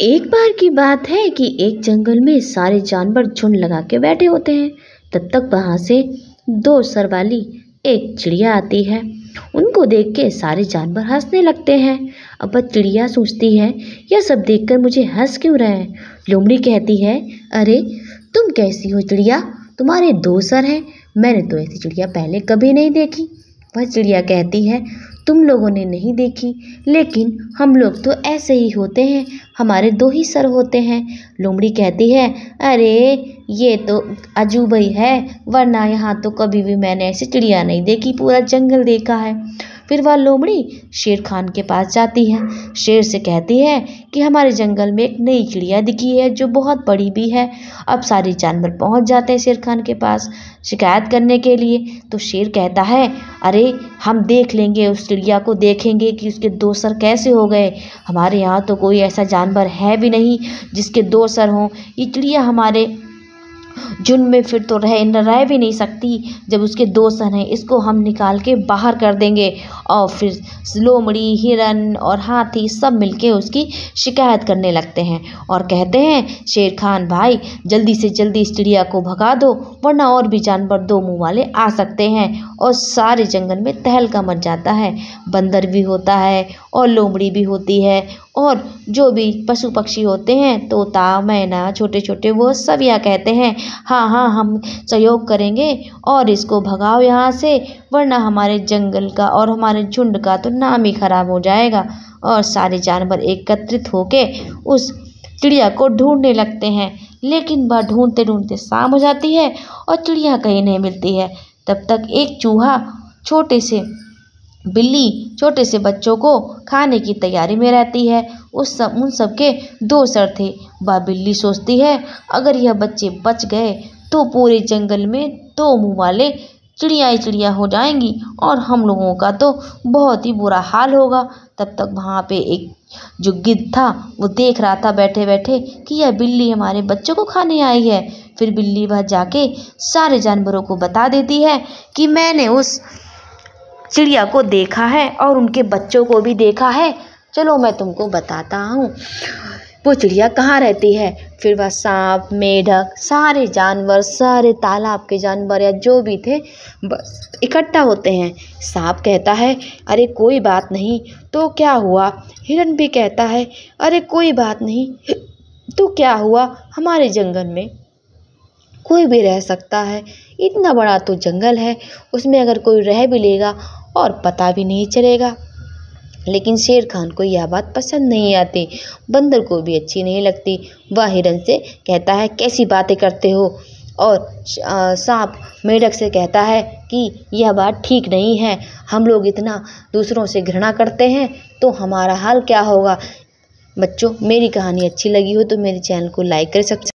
एक बार की बात है कि एक जंगल में सारे जानवर झुंड लगा के बैठे होते हैं तब तक वहाँ से दो सर वाली एक चिड़िया आती है उनको देख के सारे जानवर हंसने लगते हैं अब वह चिड़िया सोचती है यह सब देखकर मुझे हंस क्यों रहे हैं लोमड़ी कहती है अरे तुम कैसी हो चिड़िया तुम्हारे दो सर हैं मैंने तो ऐसी चिड़िया पहले कभी नहीं देखी वह चिड़िया कहती है तुम लोगों ने नहीं देखी लेकिन हम लोग तो ऐसे ही होते हैं हमारे दो ही सर होते हैं लोमड़ी कहती है अरे ये तो अजूबा ही है वरना यहाँ तो कभी भी मैंने ऐसी चिड़िया नहीं देखी पूरा जंगल देखा है फिर वह लोमड़ी शेर खान के पास जाती है शेर से कहती है कि हमारे जंगल में एक नई चिड़िया दिखी है जो बहुत बड़ी भी है अब सारे जानवर पहुंच जाते हैं शेर खान के पास शिकायत करने के लिए तो शेर कहता है अरे हम देख लेंगे उस चिड़िया को देखेंगे कि उसके दो सर कैसे हो गए हमारे यहाँ तो कोई ऐसा जानवर है भी नहीं जिसके दो सर हों ये चिड़िया हमारे जुन में फिर तो रह रह भी नहीं सकती जब उसके दो सन हैं इसको हम निकाल के बाहर कर देंगे और फिर लोमड़ी हिरन और हाथी सब मिलके उसकी शिकायत करने लगते हैं और कहते हैं शेर खान भाई जल्दी से जल्दी इस चिड़िया को भगा दो वरना और भी जानवर दो मुँह वाले आ सकते हैं और सारे जंगल में तहलका मच जाता है बंदर भी होता है और लोमड़ी भी होती है और जो भी पशु पक्षी होते हैं तोता मैना छोटे छोटे वो सब यह कहते हैं हाँ हाँ हम सहयोग करेंगे और इसको भगाओ यहाँ से वरना हमारे जंगल का और हमारे झुंड का तो नाम ही खराब हो जाएगा और सारे जानवर एकत्रित होके उस चिड़िया को ढूंढने लगते हैं लेकिन वह ढूंढते ढूंढते शाम हो जाती है और चिड़िया कहीं नहीं मिलती है तब तक एक चूहा छोटे से बिल्ली छोटे से बच्चों को खाने की तैयारी में रहती है उस सब उन सब के दो सर थे वह बिल्ली सोचती है अगर यह बच्चे बच गए तो पूरे जंगल में दो मुँह वाले चिड़िया ही चिड़िया हो जाएंगी और हम लोगों का तो बहुत ही बुरा हाल होगा तब तक वहाँ पे एक जो गिद्ध था वो देख रहा था बैठे बैठे कि यह बिल्ली हमारे बच्चों को खाने आई है फिर बिल्ली वह जाके सारे जानवरों को बता देती है कि मैंने उस चिड़िया को देखा है और उनके बच्चों को भी देखा है चलो मैं तुमको बताता हूँ वो चिड़िया कहाँ रहती है फिर वह सांप मेढक सारे जानवर सारे तालाब के जानवर या जो भी थे बस इकट्ठा होते हैं सांप कहता है अरे कोई बात नहीं तो क्या हुआ हिरण भी कहता है अरे कोई बात नहीं तो क्या हुआ हमारे जंगल में कोई भी रह सकता है इतना बड़ा तो जंगल है उसमें अगर कोई रह भी लेगा और पता भी नहीं चलेगा लेकिन शेर खान को यह बात पसंद नहीं आती बंदर को भी अच्छी नहीं लगती वह हिरन से कहता है कैसी बातें करते हो और सांप मेढक से कहता है कि यह बात ठीक नहीं है हम लोग इतना दूसरों से घृणा करते हैं तो हमारा हाल क्या होगा बच्चों मेरी कहानी अच्छी लगी हो तो मेरे चैनल को लाइक करें सब्सक्राइब